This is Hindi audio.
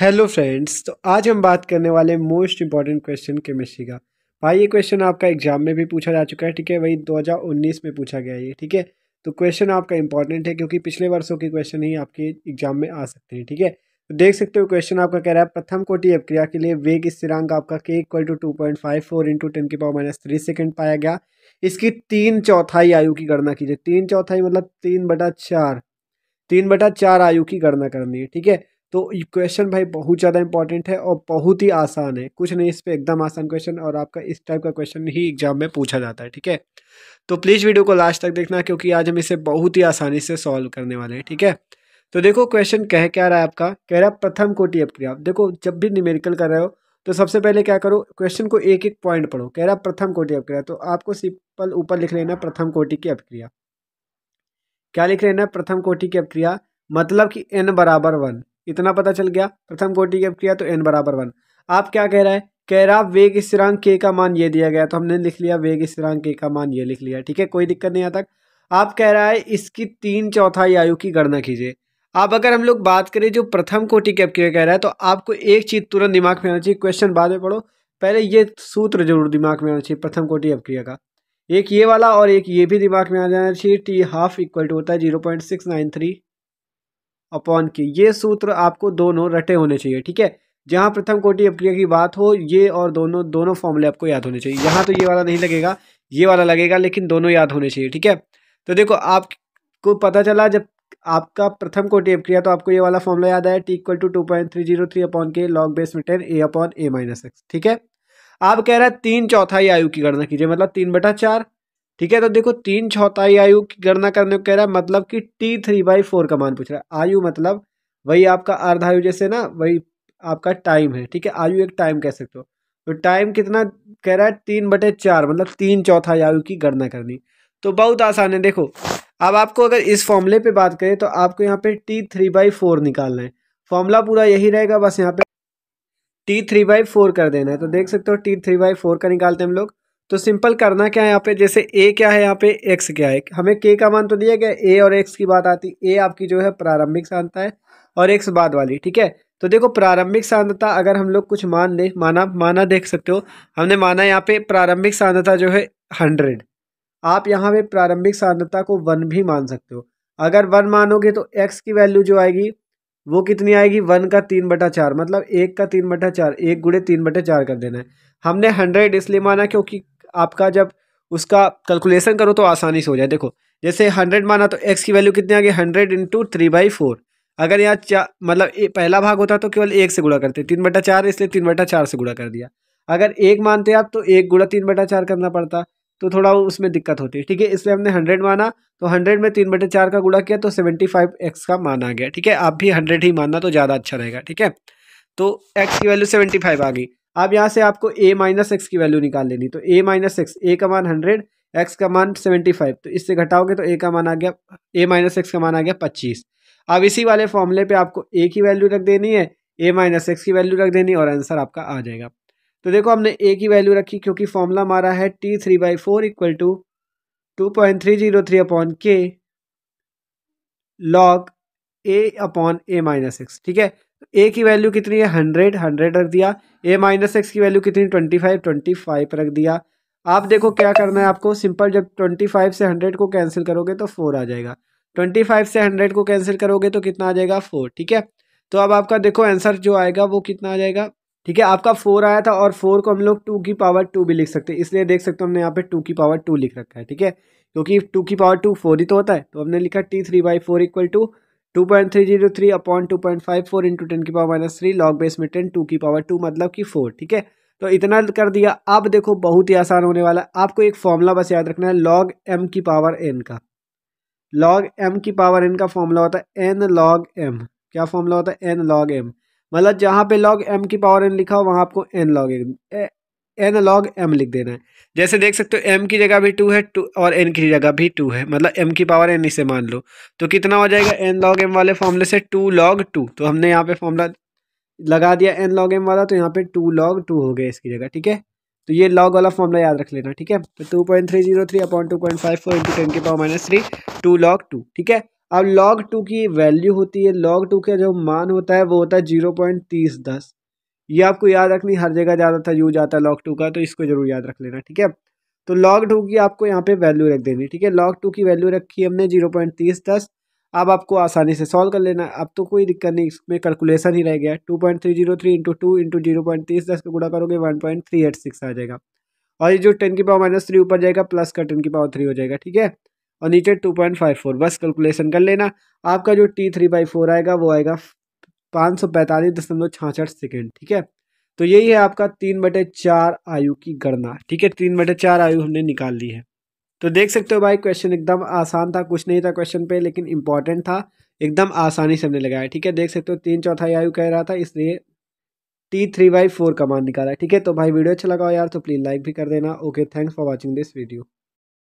हेलो फ्रेंड्स तो आज हम बात करने वाले मोस्ट इंपॉर्टेंट क्वेश्चन केमिस्ट्री का भाई ये क्वेश्चन आपका एग्जाम में भी पूछा जा चुका है ठीक है वही 2019 में पूछा गया ये ठीक है तो क्वेश्चन आपका इंपॉर्टेंट है क्योंकि पिछले वर्षों के क्वेश्चन ही आपके एग्जाम में आ सकते हैं ठीक है तो देख सकते हो क्वेश्चन आपका कह रहा है प्रथम कोटि अपक्रिया के लिए वेग स्थिरांक आपका के equal to two point five four into ten के पावर माइनस थ्री सेकेंड पाया गया इसकी तीन चौथाई आयु की गणना कीजिए तीन चौथाई मतलब तीन बटा चार तीन बटा चार आयु की गणना करनी है ठीक है तो ये क्वेश्चन भाई बहुत ज़्यादा इंपॉर्टेंट है और बहुत ही आसान है कुछ नहीं इस पर एकदम आसान क्वेश्चन और आपका इस टाइप का क्वेश्चन ही एग्जाम में पूछा जाता है ठीक है तो प्लीज़ वीडियो को लास्ट तक देखना क्योंकि आज हम इसे बहुत ही आसानी से सॉल्व करने वाले हैं ठीक है तो देखो क्वेश्चन कह क्या रहा है आपका कह रहा है प्रथम कोटि अपक्रिया देखो जब भी निमेरिकल कर रहे हो तो सबसे पहले क्या करो क्वेश्चन को एक एक पॉइंट पढ़ो कह रहा है प्रथम कोटि अपक्रिया तो आपको सिंपल ऊपर लिख लेना प्रथम कोटि की अपक्रिया क्या लिख लेना प्रथम कोटि की अपक्रिया मतलब कि एन बराबर वन इतना पता चल गया प्रथम कोटि की अपक्रिया तो एन बराबर वन आप क्या कह रहा है कह रहा वेग स्थिरांक के का मान ये दिया गया तो हमने लिख लिया वेग स्थिरांक के का मान ये लिख लिया ठीक है कोई दिक्कत नहीं आता आप कह रहा है इसकी तीन चौथाई आयु की गणना कीजिए आप अगर हम लोग बात करें जो प्रथम कोटि की अपक्रिया कह रहा है तो आपको एक चीज़ तुरंत दिमाग में आना चाहिए क्वेश्चन बाद में पढ़ो पहले ये सूत्र जरूर दिमाग में आना चाहिए प्रथम कोटि अपक्रिया का एक ये वाला और एक ये भी दिमाग में आ जाना चाहिए टी हाफ इक्वल टू होता है zero point six nine three upon के ये सूत्र आपको दोनों रटे होने चाहिए ठीक है जहाँ प्रथम कोटि अपक्रिया की बात हो ये और दोनों दोनों फॉर्मूले आपको याद होने चाहिए यहाँ तो ये वाला नहीं लगेगा ये वाला लगेगा लेकिन दोनों याद होने चाहिए ठीक है तो देखो आपको पता चला जब आपका प्रथम कोटि अपक्रिया तो आपको ये वाला फॉर्मूला याद आया T equal to two point three zero three upon के लॉग बेस में ten A upon A minus X ठीक है आप कह रहे हैं तीन चौथाई आयु की गणना कीजिए मतलब तीन बटा चार ठीक है तो देखो तीन चौथाई आयु की गणना करने को कह रहा है मतलब कि टी थ्री बाई फोर का मान पूछ रहा है आयु मतलब वही आपका अर्धायु जैसे ना वही आपका टाइम है ठीक है आयु एक टाइम कह सकते हो तो टाइम कितना कह रहा है तीन बटे चार मतलब तीन चौथाई आयु की गणना करनी तो बहुत आसान है देखो अब आपको अगर इस फॉर्मूले पे बात करें तो आपको यहाँ पे टी थ्री बाई फोर निकालना है फॉर्मूला पूरा यही रहेगा बस यहाँ पे टी थ्री बाई फोर कर देना है तो देख सकते हो टी थ्री बाई फोर का निकालते हैं हम लोग तो सिंपल करना क्या है यहाँ पे जैसे ए क्या है यहाँ पे एक्स क्या है हमें के का मान तो दिया गया ए और एक्स की बात आती ए आपकी जो है प्रारंभिक सांद्रता है और एक्स बाद वाली ठीक है तो देखो प्रारंभिक सांद्रता अगर हम लोग कुछ मान ले माना माना देख सकते हो हमने माना यहाँ पे प्रारंभिक सांद्रता जो है हंड्रेड आप यहाँ पे प्रारंभिक सांद्रता को वन भी मान सकते हो अगर वन मानोगे तो एक्स की वैल्यू जो आएगी वो कितनी आएगी वन का तीन बटा चार मतलब एक का तीन बटा चार एक गुड़े तीन बटा चार कर देना है हमने हंड्रेड इसलिए माना क्योंकि आपका जब उसका कैलकुलेशन करो तो आसानी से हो जाए देखो जैसे हंड्रेड माना तो एक्स की वैल्यू कितनी आ गई hundred into three by four अगर यहाँ चार मतलब पहला भाग होता तो केवल एक से गुड़ा करते तीन बटा चार इसलिए तीन बटा चार से गुड़ा कर दिया अगर एक मानते आप तो एक गुड़ा तीन बटा चार करना पड़ता तो थोड़ा उसमें दिक्कत होती है ठीक है इसलिए हमने हंड्रेड माना तो हंड्रेड में तीन बटे चार का गुड़ा किया तो सेवेंटी फाइव एक्स का मान आ गया ठीक है आप भी हंड्रेड ही मानना तो ज़्यादा अच्छा रहेगा ठीक है तो एक्स की वैल्यू सेवेंटी फाइव आ गई अब यहाँ से आपको ए माइनस एक्स की वैल्यू निकाल लेनी तो ए माइनस एक्स ए का मान हंड्रेड एक्स का मान सेवेंटी फाइव तो इससे घटाओगे तो ए का मान आ गया ए माइनस एक्स का मान आ गया पच्चीस अब इसी वाले फॉर्मूले पे आपको ए की वैल्यू रख देनी है ए माइनस एक्स की वैल्यू रख देनी और आंसर आपका आ जाएगा तो देखो हमने ए की वैल्यू रखी क्योंकि फॉर्मूला मारा है T three by four equal to two point three zero three upon के log A upon A minus X ठीक है ए की वैल्यू कितनी है हंड्रेड हंड्रेड रख दिया ए माइनस एक्स की वैल्यू कितनी ट्वेंटी फाइव ट्वेंटी फाइव रख दिया आप देखो क्या करना है आपको सिंपल जब ट्वेंटी फाइव से हंड्रेड को कैंसिल करोगे तो फोर आ जाएगा ट्वेंटी फाइव से हंड्रेड को कैंसिल करोगे तो कितना आ जाएगा फोर ठीक है तो अब आपका देखो आंसर जो आएगा वो कितना आ जाएगा ठीक है आपका फोर आया था और फोर को हम लोग टू की पावर टू भी लिख सकते हैं इसलिए देख सकते हो हमने यहाँ पे टू की पावर टू लिख रखा है ठीक है क्योंकि टू की पावर टू फोर ही तो होता है तो हमने लिखा T three by four equal to two point three zero three upon two point five four into ten की power minus three log base में टेन टू की पावर टू मतलब कि फोर ठीक है तो इतना कर दिया अब देखो बहुत ही आसान होने वाला है आपको एक फॉर्मूला बस याद रखना है लॉग एम की पावर एन का लॉग एम की पावर एन का फॉर्मूला होता है एन लॉग एम क्या फॉर्मूला होता है एन लॉग एम मतलब जहाँ पे लॉग एम की पावर एन लिखा हो वहाँ आपको N log M N log M लिख देना है जैसे देख सकते हो एम की जगह भी टू है टू और एन की जगह भी टू है मतलब एम की पावर एन इसे मान लो तो कितना हो जाएगा एन लॉग एम वाले फॉर्मूले से टू लॉग टू तो हमने यहाँ पे फॉर्मूला लगा दिया एन लॉग एम वाला तो यहाँ पे टू लॉग टू हो गया इसकी जगह ठीक है तो ये लॉग वाला फॉर्मूला याद रख लेना ठीक है तो two point three zero three upon two point five four into ten की power minus three two log two ठीक है अब लॉग टू की वैल्यू होती है लॉग टू का जो मान होता है वो होता है जीरो पॉइंट तीस दस ये आपको याद रखनी हर जगह ज़्यादातर यूज आता है लॉक टू का तो इसको ज़रूर याद रख लेना ठीक है तो लॉक टू की आपको यहाँ पे वैल्यू रख देनी ठीक है लॉक टू की वैल्यू रखी हमने जीरो पॉइंट तीस दस अब आपको आसानी से सॉल्व कर लेना अब तो कोई दिक्कत नहीं इसमें कैलकुलेशन ही रह गया two point three zero three into two into zero point तीस दस का गुड़ा करोगे one point three eight six आ जाएगा और ये जो टेन की पावर माइनस थ्री ऊपर जाएगा प्लस का टेन की पावर थ्री हो जाएगा ठीक है और नीचे टू पॉइंट फाइव फोर बस कैलकुलेशन कर लेना आपका जो टी थ्री बाई फोर आएगा वो आएगा पाँच सौ पैंतालीस दशमलव छाछठ सेकेंड ठीक है तो यही है आपका तीन बटे चार आयु की गणना ठीक है तीन बटे चार आयु हमने निकाल ली है तो देख सकते हो भाई क्वेश्चन एकदम आसान था कुछ नहीं था क्वेश्चन पे लेकिन इंपॉर्टेंट था एकदम आसानी से हमने लगाया ठीक है देख सकते हो तीन चौथाई आयु कह रहा था इसलिए टी थ्री बाई फोर का मान निकाला ठीक है तो भाई वीडियो अच्छा लगा यार तो प्लीज़ लाइक भी कर देना okay thanks for watching this video